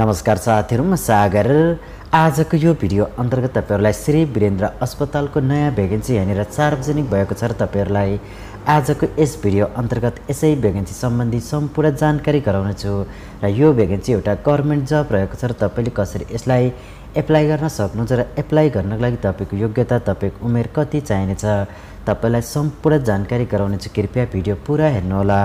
नमस्कार साथीहरू म सागर आजको यो भिडियो अन्तर्गत तपाईँहरूलाई श्री वीरेन्द्र अस्पतालको नयाँ भ्याकेन्सी यहाँनिर सार्वजनिक भएको छ र तपाईँहरूलाई आजको यस भिडियो अन्तर्गत यसै भ्याकेन्सी सम्बन्धी सम्पूर्ण जानकारी गराउनेछु र यो भ्याकेन्सी एउटा गभर्मेन्ट जब रहेको छ र तपाईँले कसरी यसलाई एप्लाई गर्न सक्नुहुन्छ र एप्लाई गर्नको लागि तपाईँको योग्यता तपाईँको उमेर कति चाहिनेछ तपाईँलाई सम्पूर्ण जानकारी गराउनेछु कृपया भिडियो पुरा हेर्नुहोला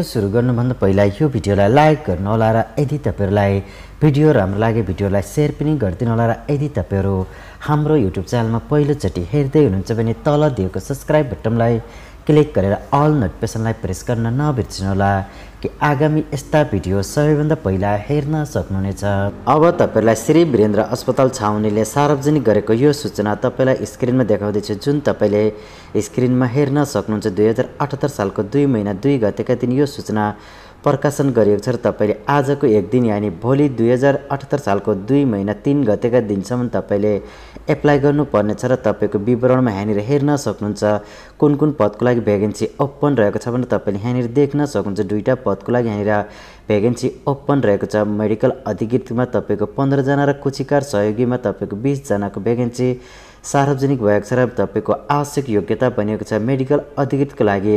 भिडियो सुरु गर्नुभन्दा पहिला यो भिडियोलाई लाइक गर्नु होला र यदि तपाईँहरूलाई भिडियो राम्रो लाग्यो भिडियोलाई सेयर पनि गरिदिनु होला र यदि तपाईँहरू हाम्रो युट्युब च्यानलमा पहिलोचोटि हेर्दै हुनुहुन्छ भने तल दिएको सब्सक्राइब बटनलाई क्लिक गरेर अल नोटिफिकेसनलाई प्रेस गर्न नबिर्सिनुहोला कि आगामी यस्ता भिडियो सबैभन्दा पहिला हेर्न सक्नुहुनेछ अब तपाईँलाई श्री वीरेन्द्र अस्पताल छाउनीले सार्वजनिक गरेको यो सूचना तपाईँलाई स्क्रिनमा देखाउँदैछु जुन तपाईँले स्क्रिनमा हेर्न सक्नुहुन्छ दुई हजार अठहत्तर सालको दुई महिना दुई गतेका दिन यो सूचना प्रकाशन गरिएको छ र तपाईँले आजको एक दिन यानि भोलि दुई हजार अठहत्तर सालको दुई महिना तिन गतेका दिनसम्म तपाईँले एप्लाई गर्नुपर्नेछ र तपाईँको विवरणमा यहाँनिर हेर्न सक्नुहुन्छ कुन कुन पदको लागि भ्याकेन्सी ओपन रहेको छ भने तपाईँले यहाँनिर देख्न सक्नुहुन्छ दुईवटा पदको लागि यहाँनिर भ्याकेन्सी ओपन रहेको छ मेडिकल अधिकृतमा तपाईँको पन्ध्रजना र कुचिकार सहयोगीमा तपाईँको बिसजनाको भ्याकेन्सी सार्वजनिक भएको छ र तपाईँको आवश्यक योग्यता बनिएको छ मेडिकल अधिकृतको लागि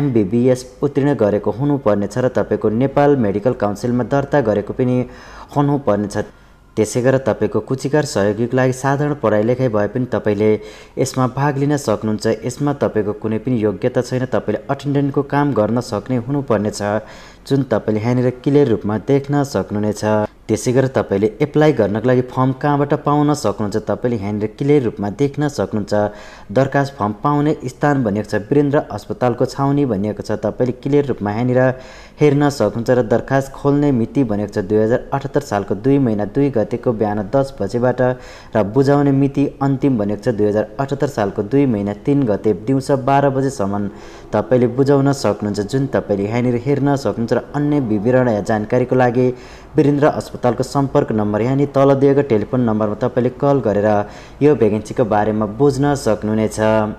एमबिबिएस उत्तीर्ण गरेको हुनुपर्नेछ र तपाईँको नेपाल मेडिकल काउन्सिलमा दर्ता गरेको पनि हुनुपर्नेछ त्यसै गरेर तपाईँको कुचिकार सहयोगीको लागि साधारण पढाइ लेखाइ भए पनि तपाईँले यसमा भाग लिन सक्नुहुन्छ यसमा तपाईँको कुनै पनि योग्यता छैन तपाईँले अटेन्डेन्टको काम गर्न सक्ने हुनुपर्नेछ जुन तपाईँले यहाँनिर क्लियर रूपमा देख्न सक्नुहुनेछ त्यसै गरेर तपाईँले एप्लाई गर्नको लागि फर्म कहाँबाट पाउन सक्नुहुन्छ तपाईँले यहाँनिर क्लियर रूपमा देख्न सक्नुहुन्छ दरखास्त फर्म पाउने स्थान भनिएको छ वीरेन्द्र अस्पतालको छाउनी भनिएको छ तपाईँले क्लियर रूपमा यहाँनिर हेर्न सक्नुहुन्छ र दरखास्त खोल्ने मिति भनेको छ दुई हजार अठहत्तर सालको दुई महिना दुई गतेको बिहान दस बजेबाट र बुझाउने मिति अन्तिम भनेको छ दुई हजार अठहत्तर सालको दुई महिना तिन गते दिउँसो बाह्र बजेसम्म तपाईँले बुझाउन सक्नुहुन्छ जुन तपाईँले यहाँनिर हेर्न सक्नुहुन्छ र अन्य विवरण या जानकारीको लागि वीरेन्द्र अस्पतालको सम्पर्क नम्बर यहाँनिर तल दिएको टेलिफोन नम्बरमा तपाईँले कल गरेर यो भ्याकेन्सीको बारेमा बुझ्न सक्नुहुनेछ